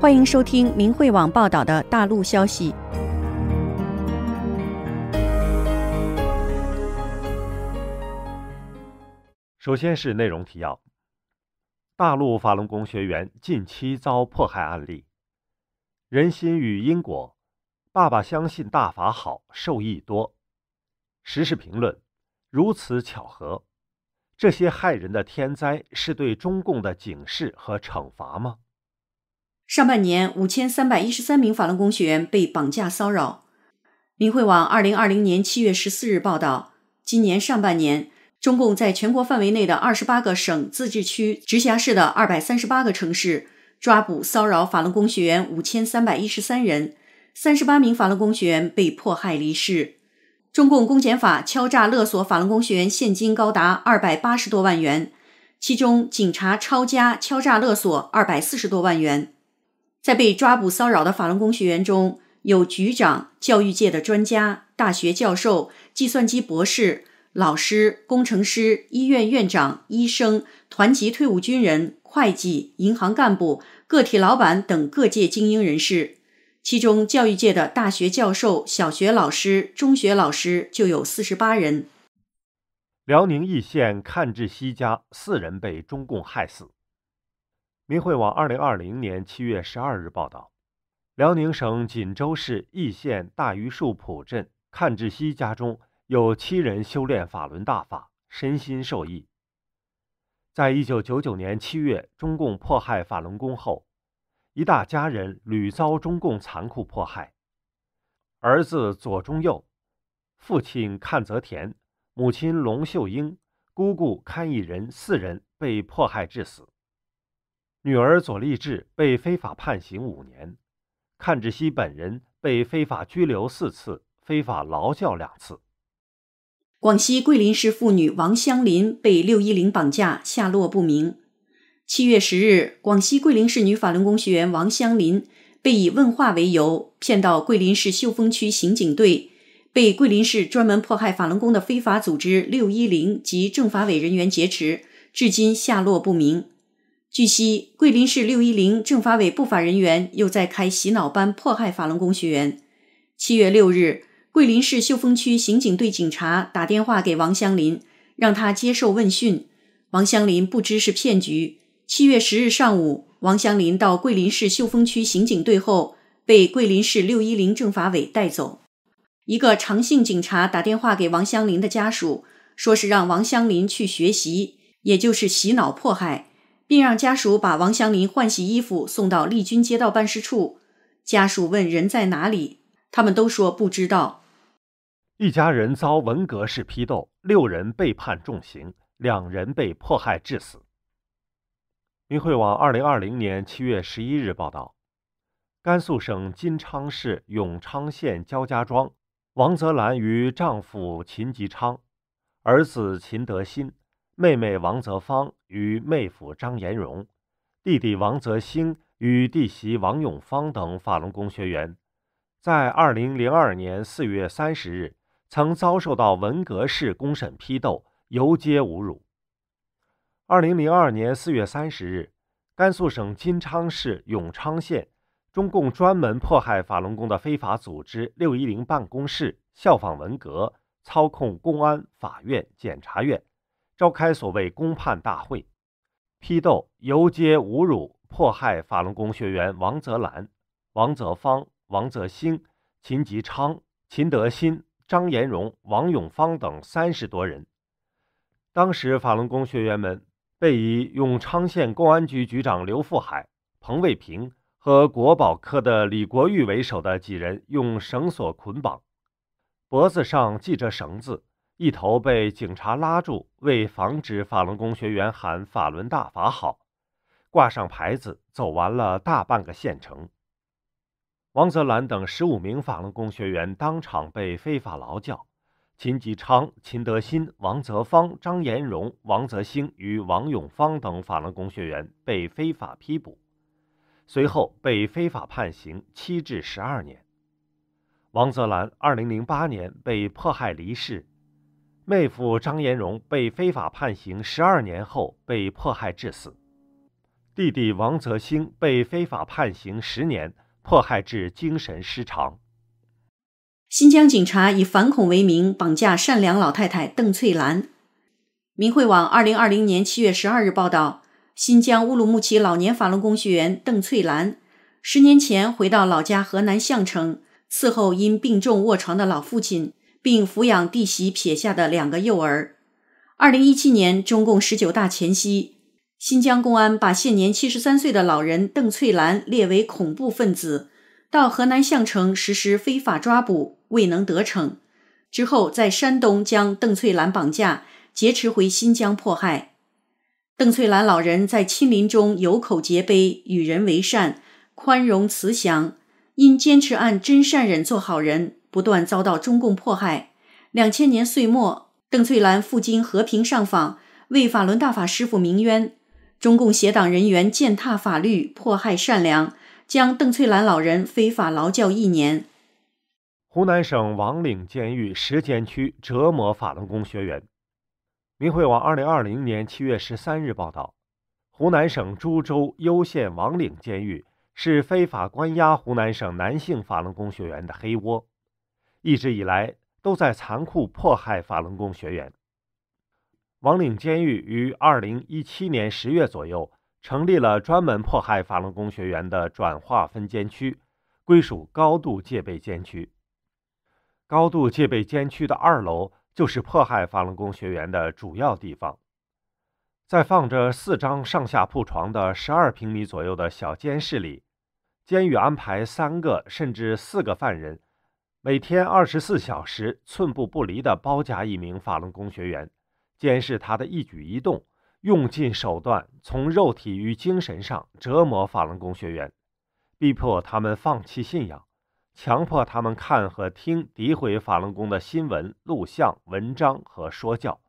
欢迎收听明慧网报道的大陆消息。首先是内容提要：大陆法轮功学员近期遭迫害案例，人心与因果，爸爸相信大法好，受益多。时事评论：如此巧合，这些害人的天灾是对中共的警示和惩罚吗？上半年五千三百一十三名法轮功学员被绑架骚扰。明慧网二零二零年七月十四日报道：今年上半年，中共在全国范围内的二十八个省、自治区、直辖市的二百三十八个城市，抓捕骚扰法轮功学员五千三百一十三人，三十八名法轮功学员被迫害离世。中共公检法敲诈勒索法轮功学员现金高达二百八十多万元，其中警察抄家敲诈勒索二百四十多万元。在被抓捕骚扰的法轮功学员中，有局长、教育界的专家、大学教授、计算机博士、老师、工程师、医院院长、医生、团级退伍军人、会计、银行干部、个体老板等各界精英人士。其中，教育界的大学教授、小学老师、中学老师就有四十八人。辽宁义县看志西家四人被中共害死。明慧网二零二零年七月十二日报道，辽宁省锦州市义县大榆树铺镇阚志西家中有七人修炼法轮大法，身心受益。在一九九九年七月，中共迫害法轮功后，一大家人屡遭中共残酷迫害，儿子左中右，父亲阚泽田、母亲龙秀英、姑姑阚义仁四人被迫害致死。女儿左立志被非法判刑五年，阚志熙本人被非法拘留四次，非法劳教两次。广西桂林市妇女王香林被“六一零”绑架，下落不明。七月十日，广西桂林市女法轮功学员王香林被以问话为由骗到桂林市秀峰区刑警队，被桂林市专门迫害法轮功的非法组织“六一零”及政法委人员劫持，至今下落不明。据悉，桂林市六一零政法委不法人员又在开洗脑班迫害法轮功学员。七月六日，桂林市秀峰区刑警队警察打电话给王香林，让他接受问讯。王香林不知是骗局。七月十日上午，王香林到桂林市秀峰区刑警队后，被桂林市六一零政法委带走。一个长姓警察打电话给王香林的家属，说是让王香林去学习，也就是洗脑迫害。并让家属把王祥林换洗衣服送到利军街道办事处。家属问人在哪里，他们都说不知道。一家人遭文革式批斗，六人被判重刑，两人被迫害致死。《云慧网》二零二零年七月十一日报道：甘肃省金昌市永昌县焦家庄，王泽兰与丈夫秦吉昌，儿子秦德新。妹妹王泽芳与妹夫张延荣，弟弟王泽兴与弟媳王永芳等法轮功学员，在二零零二年四月三十日曾遭受到文革式公审批斗、游街侮辱。二零零二年四月三十日，甘肃省金昌市永昌县中共专门迫害法轮功的非法组织“六一零”办公室效仿文革，操控公安、法院、检察院。召开所谓公判大会，批斗、游街、侮辱、迫害法轮功学员王泽兰、王泽芳、王泽兴、秦吉昌、秦德新、张延荣、王永芳等三十多人。当时，法轮功学员们被以永昌县公安局局长刘富海、彭卫平和国保科的李国玉为首的几人用绳索捆绑，脖子上系着绳子。一头被警察拉住，为防止法轮功学员喊“法轮大法好”，挂上牌子，走完了大半个县城。王泽兰等十五名法轮功学员当场被非法劳教，秦吉昌、秦德新、王泽芳、张延荣、王泽兴与王永芳等法轮功学员被非法批捕，随后被非法判刑七至十二年。王泽兰二零零八年被迫害离世。妹夫张延荣被非法判刑十二年后被迫害致死，弟弟王泽兴被非法判刑十年，迫害致精神失常。新疆警察以反恐为名绑架善良老太太邓翠兰。明慧网二零二零年七月十二日报道：新疆乌鲁木齐老年法轮功学员邓翠兰，十年前回到老家河南项城伺候因病重卧床的老父亲。并抚养弟媳撇下的两个幼儿。二零一七年中共十九大前夕，新疆公安把现年七十三岁的老人邓翠兰列为恐怖分子，到河南项城实施非法抓捕未能得逞，之后在山东将邓翠兰绑架劫持回新疆迫害。邓翠兰老人在亲邻中有口皆碑，与人为善，宽容慈祥，因坚持按真善忍做好人。不断遭到中共迫害。两千年岁末，邓翠兰赴京和平上访，为法轮大法师父鸣冤。中共协党人员践踏法律，迫害善良，将邓翠兰老人非法劳教一年。湖南省王岭监狱十监区折磨法轮功学员。明慧网二零二零年七月十三日报道：湖南省株洲攸县王岭监狱是非法关押湖南省男性法轮功学员的黑窝。一直以来都在残酷迫害法轮功学员。王岭监狱于二零一七年十月左右成立了专门迫害法轮功学员的转化分监区，归属高度戒备监区。高度戒备监区的二楼就是迫害法轮功学员的主要地方，在放着四张上下铺床的十二平米左右的小监室里，监狱安排三个甚至四个犯人。每天二十四小时，寸步不离地包夹一名法轮功学员，监视他的一举一动，用尽手段从肉体与精神上折磨法轮功学员，逼迫他们放弃信仰，强迫他们看和听诋毁法轮功的新闻、录像、文章和说教，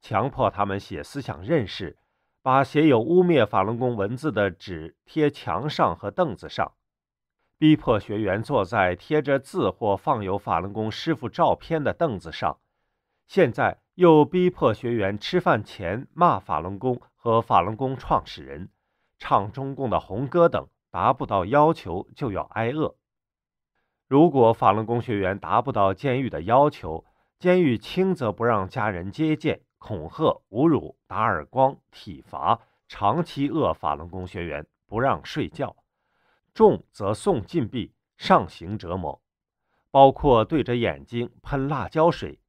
强迫他们写思想认识，把写有污蔑法轮功文字的纸贴墙上和凳子上。逼迫学员坐在贴着字或放有法轮功师傅照片的凳子上，现在又逼迫学员吃饭前骂法轮功和法轮功创始人，唱中共的红歌等，达不到要求就要挨饿。如果法轮功学员达不到监狱的要求，监狱轻则不让家人接见，恐吓、侮辱、打耳光、体罚，长期饿法轮功学员，不让睡觉。重则送禁闭、上刑折磨，包括对着眼睛喷辣椒水、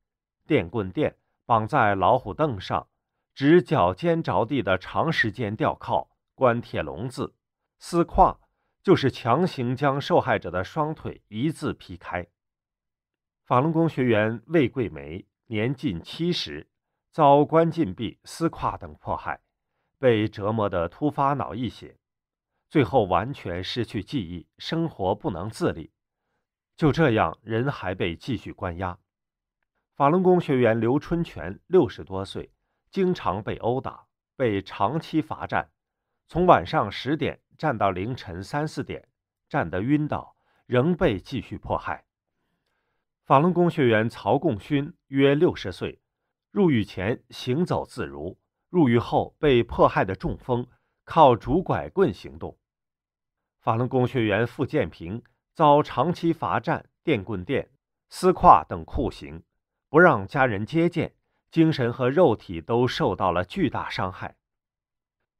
电棍电、绑在老虎凳上、直脚尖着地的长时间吊靠、关铁笼子、撕胯，就是强行将受害者的双腿一字劈开。法轮功学员魏桂梅年近七十，遭关禁闭、撕胯等迫害，被折磨得突发脑溢血。最后完全失去记忆，生活不能自理。就这样，人还被继续关押。法轮功学员刘春全六十多岁，经常被殴打，被长期罚站，从晚上十点站到凌晨三四点，站得晕倒，仍被继续迫害。法轮功学员曹贡勋约六十岁，入狱前行走自如，入狱后被迫害的中风，靠拄拐棍行动。法轮功学员傅建平遭长期罚站、电棍电、丝胯等酷刑，不让家人接见，精神和肉体都受到了巨大伤害。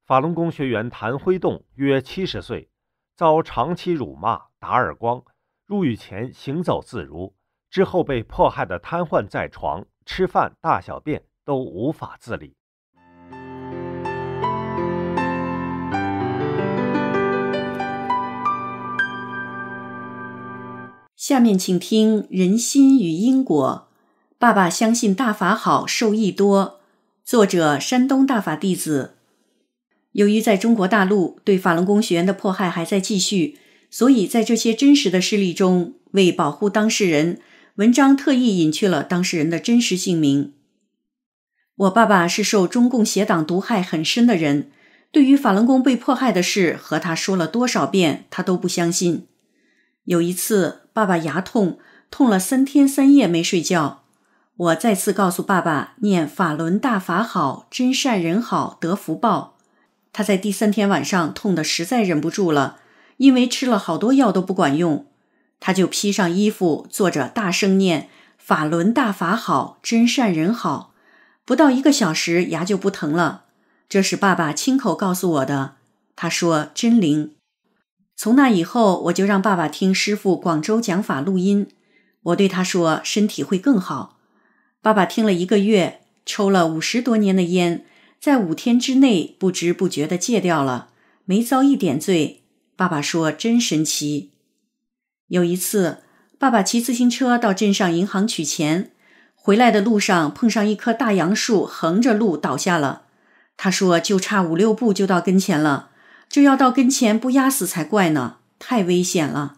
法轮功学员谭辉栋约七十岁，遭长期辱骂、打耳光，入狱前行走自如，之后被迫害的瘫痪在床，吃饭、大小便都无法自理。下面请听《人心与因果》，爸爸相信大法好，受益多。作者：山东大法弟子。由于在中国大陆对法轮功学员的迫害还在继续，所以在这些真实的事例中，为保护当事人，文章特意隐去了当事人的真实姓名。我爸爸是受中共邪党毒害很深的人，对于法轮功被迫害的事，和他说了多少遍，他都不相信。有一次，爸爸牙痛，痛了三天三夜没睡觉。我再次告诉爸爸念法轮大法好，真善人好得福报。他在第三天晚上痛得实在忍不住了，因为吃了好多药都不管用，他就披上衣服坐着大声念法轮大法好，真善人好。不到一个小时，牙就不疼了。这是爸爸亲口告诉我的，他说真灵。从那以后，我就让爸爸听师傅广州讲法录音。我对他说：“身体会更好。”爸爸听了一个月，抽了五十多年的烟，在五天之内不知不觉的戒掉了，没遭一点罪。爸爸说：“真神奇。”有一次，爸爸骑自行车到镇上银行取钱，回来的路上碰上一棵大杨树横着路倒下了，他说：“就差五六步就到跟前了。”就要到跟前，不压死才怪呢！太危险了。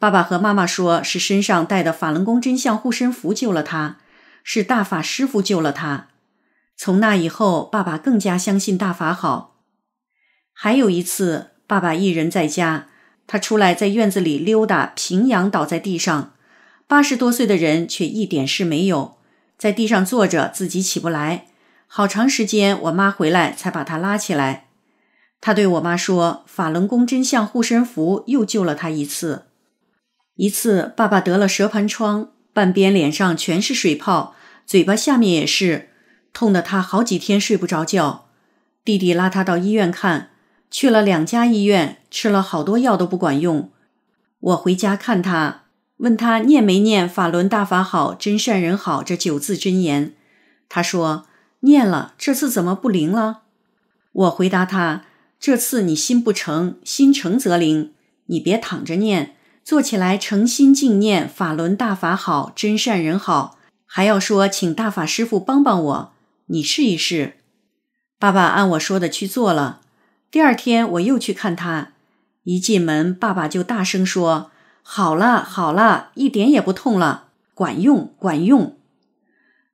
爸爸和妈妈说是身上带的法轮功真相护身符救了他，是大法师傅救了他。从那以后，爸爸更加相信大法好。还有一次，爸爸一人在家，他出来在院子里溜达，平仰倒在地上，八十多岁的人却一点事没有，在地上坐着自己起不来，好长时间，我妈回来才把他拉起来。他对我妈说：“法轮功真相护身符又救了他一次。”一次，爸爸得了蛇盘疮，半边脸上全是水泡，嘴巴下面也是，痛得他好几天睡不着觉。弟弟拉他到医院看，去了两家医院，吃了好多药都不管用。我回家看他，问他念没念“法轮大法好，真善人好”这九字真言，他说念了，这次怎么不灵了？我回答他。这次你心不诚，心诚则灵。你别躺着念，坐起来诚心静念。法轮大法好，真善人好，还要说请大法师父帮帮我。你试一试。爸爸按我说的去做了。第二天我又去看他，一进门爸爸就大声说：“好了好了，一点也不痛了，管用管用。”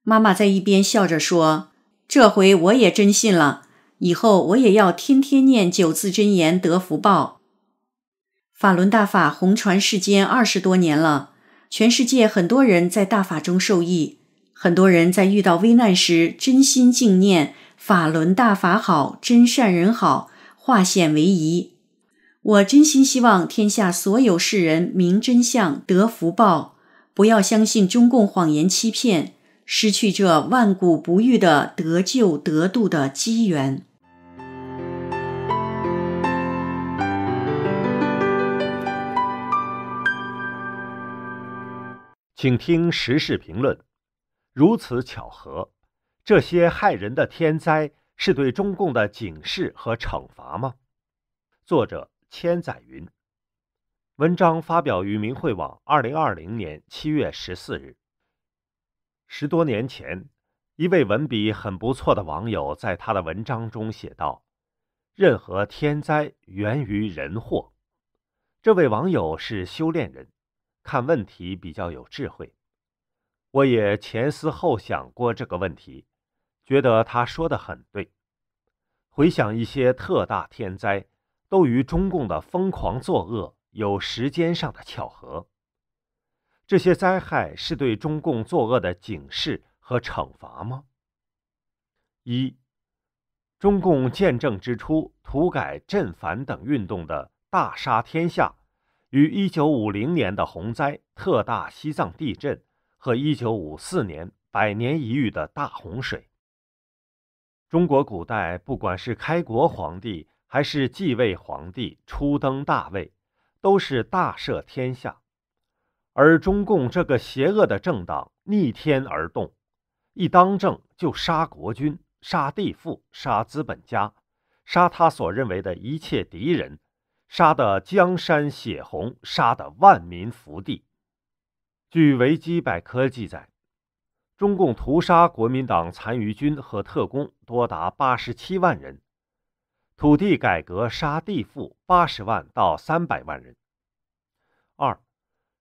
妈妈在一边笑着说：“这回我也真信了。”以后我也要天天念九字真言得福报。法轮大法红传世间二十多年了，全世界很多人在大法中受益，很多人在遇到危难时真心敬念法轮大法好，真善人好，化险为夷。我真心希望天下所有世人明真相得福报，不要相信中共谎言欺骗，失去这万古不遇的得救得度的机缘。请听时事评论。如此巧合，这些害人的天灾是对中共的警示和惩罚吗？作者千载云，文章发表于明慧网，二零二零年七月十四日。十多年前，一位文笔很不错的网友在他的文章中写道：“任何天灾源于人祸。”这位网友是修炼人。看问题比较有智慧，我也前思后想过这个问题，觉得他说的很对。回想一些特大天灾，都与中共的疯狂作恶有时间上的巧合。这些灾害是对中共作恶的警示和惩罚吗？一，中共建政之初，土改、镇反等运动的大杀天下。与一九五零年的洪灾、特大西藏地震和一九五四年百年一遇的大洪水，中国古代不管是开国皇帝还是继位皇帝初登大位，都是大赦天下；而中共这个邪恶的政党逆天而动，一当政就杀国君、杀地富、杀资本家、杀他所认为的一切敌人。杀的江山血红，杀的万民伏地。据维基百科记载，中共屠杀国民党残余军和特工多达八十七万人；土地改革杀地富八十万到三百万人。二，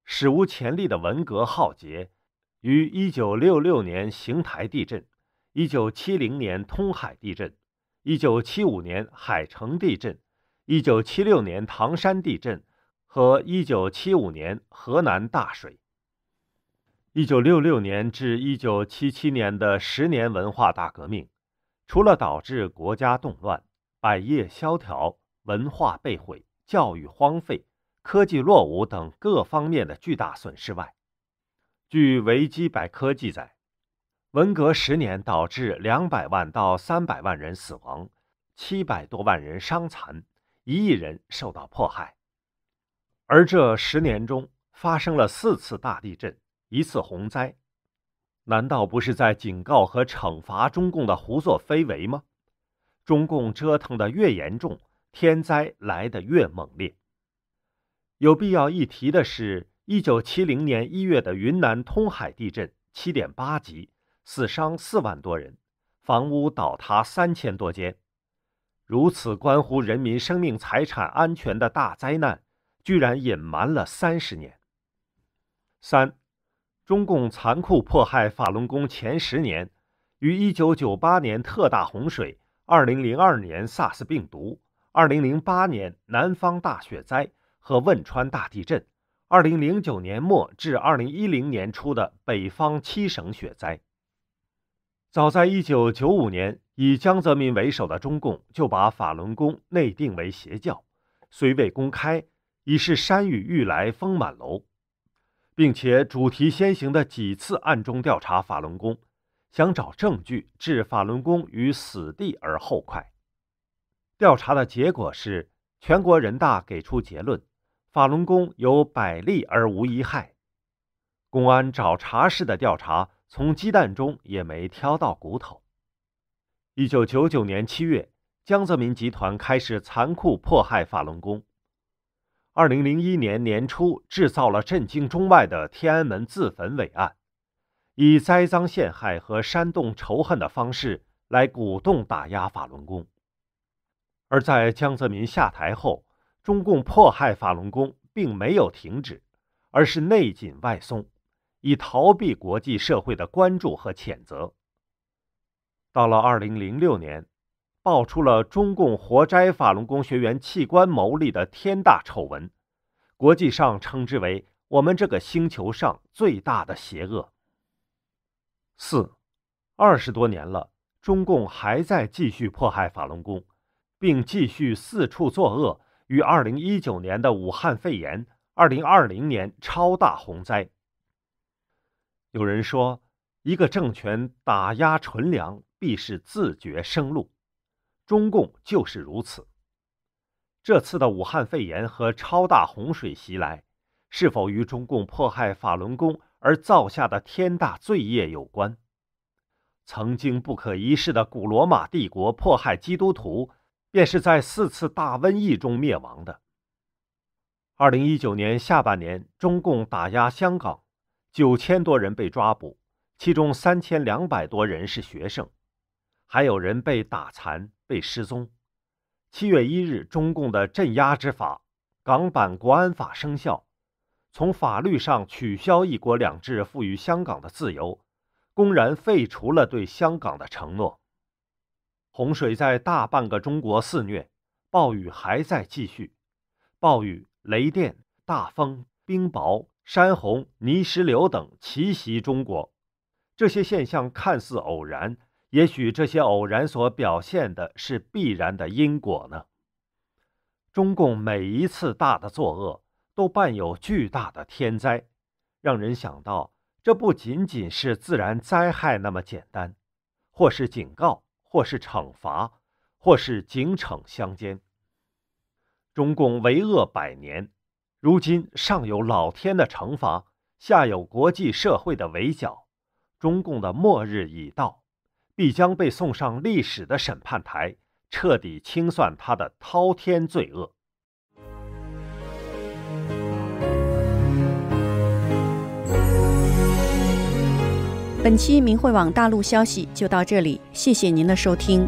史无前例的文革浩劫，于一九六六年邢台地震，一九七零年通海地震，一九七五年海城地震。一九七六年唐山地震和一九七五年河南大水，一九六六年至一九七七年的十年文化大革命，除了导致国家动乱、百业萧条、文化被毁、教育荒废、科技落伍等各方面的巨大损失外，据维基百科记载，文革十年导致两百万到三百万人死亡，七百多万人伤残。一亿人受到迫害，而这十年中发生了四次大地震，一次洪灾，难道不是在警告和惩罚中共的胡作非为吗？中共折腾的越严重，天灾来的越猛烈。有必要一提的是，一九七零年一月的云南通海地震，七点八级，死伤四万多人，房屋倒塌三千多间。如此关乎人民生命财产安全的大灾难，居然隐瞒了三十年。三，中共残酷迫害法轮功前十年，于一九九八年特大洪水、二零零二年 SARS 病毒、二零零八年南方大雪灾和汶川大地震、二零零九年末至二零一零年初的北方七省雪灾，早在一九九五年。以江泽民为首的中共就把法轮功内定为邪教，虽未公开，已是山雨欲来风满楼，并且主题先行的几次暗中调查法轮功，想找证据，置法轮功于死地而后快。调查的结果是，全国人大给出结论，法轮功有百利而无一害。公安找茬式的调查，从鸡蛋中也没挑到骨头。一九九九年七月，江泽民集团开始残酷迫害法轮功。二零零一年年初，制造了震惊中外的天安门自焚伟案，以栽赃陷害和煽动仇恨的方式来鼓动打压法轮功。而在江泽民下台后，中共迫害法轮功并没有停止，而是内紧外松，以逃避国际社会的关注和谴责。到了二零零六年，爆出了中共活摘法轮功学员器官牟利的天大丑闻，国际上称之为“我们这个星球上最大的邪恶”。四，二十多年了，中共还在继续迫害法轮功，并继续四处作恶。于二零一九年的武汉肺炎，二零二零年超大洪灾，有人说。一个政权打压纯良，必是自绝生路。中共就是如此。这次的武汉肺炎和超大洪水袭来，是否与中共迫害法轮功而造下的天大罪业有关？曾经不可一世的古罗马帝国迫害基督徒，便是在四次大瘟疫中灭亡的。二零一九年下半年，中共打压香港，九千多人被抓捕。其中三千两百多人是学生，还有人被打残、被失踪。七月一日，中共的镇压之法——港版国安法生效，从法律上取消“一国两制”赋予香港的自由，公然废除了对香港的承诺。洪水在大半个中国肆虐，暴雨还在继续，暴雨、雷电、大风、冰雹、山洪、泥石流等奇袭中国。这些现象看似偶然，也许这些偶然所表现的是必然的因果呢？中共每一次大的作恶，都伴有巨大的天灾，让人想到这不仅仅是自然灾害那么简单，或是警告，或是惩罚，或是警惩相间。中共为恶百年，如今上有老天的惩罚，下有国际社会的围剿。中共的末日已到，必将被送上历史的审判台，彻底清算他的滔天罪恶。本期明慧网大陆消息就到这里，谢谢您的收听。